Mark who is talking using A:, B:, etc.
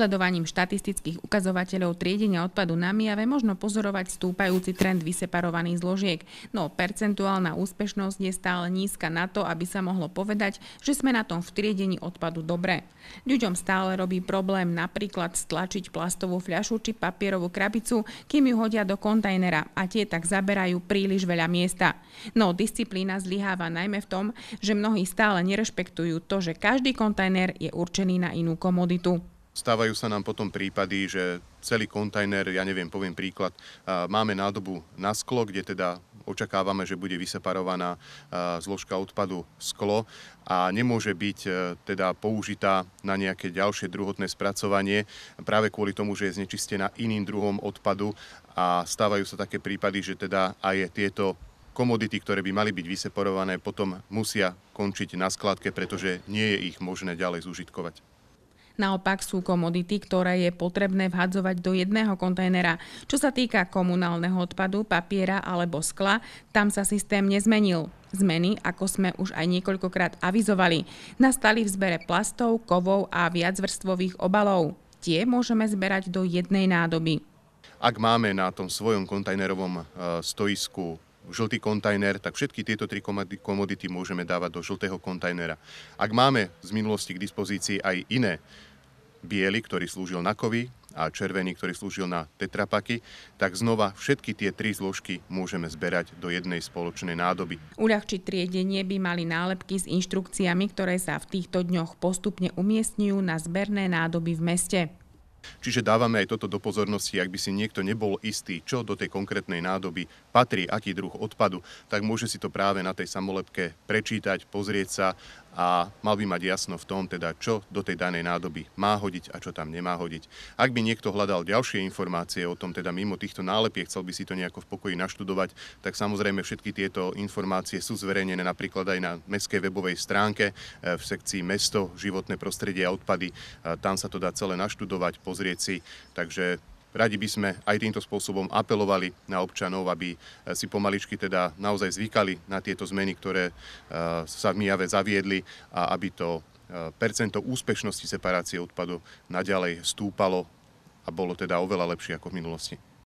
A: Sledovaním štatistických ukazovateľov triedenia odpadu na Miave možno pozorovať stúpajúci trend vyseparovaných zložiek, no percentuálna úspešnosť je stále nízka na to, aby sa mohlo povedať, že sme na tom v triedení odpadu dobre. Ľuďom stále robí problém napríklad stlačiť plastovú fľašu či papierovú krabicu, kým ju hodia do kontajnera a tie tak zaberajú príliš veľa miesta. No disciplína zlyháva najmä v tom, že mnohí stále nerešpektujú to, že každý kontajner je určený na inú komoditu.
B: Stávajú sa nám potom prípady, že celý kontajner, ja neviem, poviem príklad, máme nádobu na sklo, kde teda očakávame, že bude vyseparovaná zložka odpadu sklo a nemôže byť e, teda použitá na nejaké ďalšie druhotné spracovanie práve kvôli tomu, že je znečistená iným druhom odpadu a stávajú sa také prípady, že teda aj tieto komodity, ktoré by mali byť vyseparované, potom musia končiť na skladke, pretože nie je ich možné ďalej zužitkovať.
A: Naopak sú komodity, ktoré je potrebné vhadzovať do jedného kontajnera. Čo sa týka komunálneho odpadu, papiera alebo skla, tam sa systém nezmenil. Zmeny, ako sme už aj niekoľkokrát avizovali, nastali v zbere plastov, kovov a viacvrstvových obalov. Tie môžeme zberať do jednej nádoby.
B: Ak máme na tom svojom kontajnerovom e, stoisku žltý kontajner, tak všetky tieto tri komodity môžeme dávať do žltého kontajnera. Ak máme z minulosti k dispozícii aj iné biely, ktorý slúžil na kovy a červený, ktorý slúžil na tetrapaky, tak znova všetky tie tri zložky môžeme zberať do jednej spoločnej nádoby.
A: Uľahčiť triedenie by mali nálepky s inštrukciami, ktoré sa v týchto dňoch postupne umiestňujú na zberné nádoby v meste.
B: Čiže dávame aj toto do pozornosti, ak by si niekto nebol istý, čo do tej konkrétnej nádoby patrí, aký druh odpadu, tak môže si to práve na tej samolepke prečítať, pozrieť sa a mal by mať jasno v tom, teda, čo do tej danej nádoby má hodiť a čo tam nemá hodiť. Ak by niekto hľadal ďalšie informácie o tom, teda mimo týchto nálepiek, chcel by si to nejako v pokoji naštudovať, tak samozrejme všetky tieto informácie sú zverejnené napríklad aj na mestskej webovej stránke e, v sekcii Mesto, životné prostredie a odpady. E, tam sa to dá celé naštudovať, pozrieť si. Takže Radi by sme aj týmto spôsobom apelovali na občanov, aby e, si pomaličky teda naozaj zvykali na tieto zmeny, ktoré e, sa v Mijave zaviedli a aby to e, percento úspešnosti separácie odpadu naďalej stúpalo a bolo teda oveľa lepšie ako v minulosti.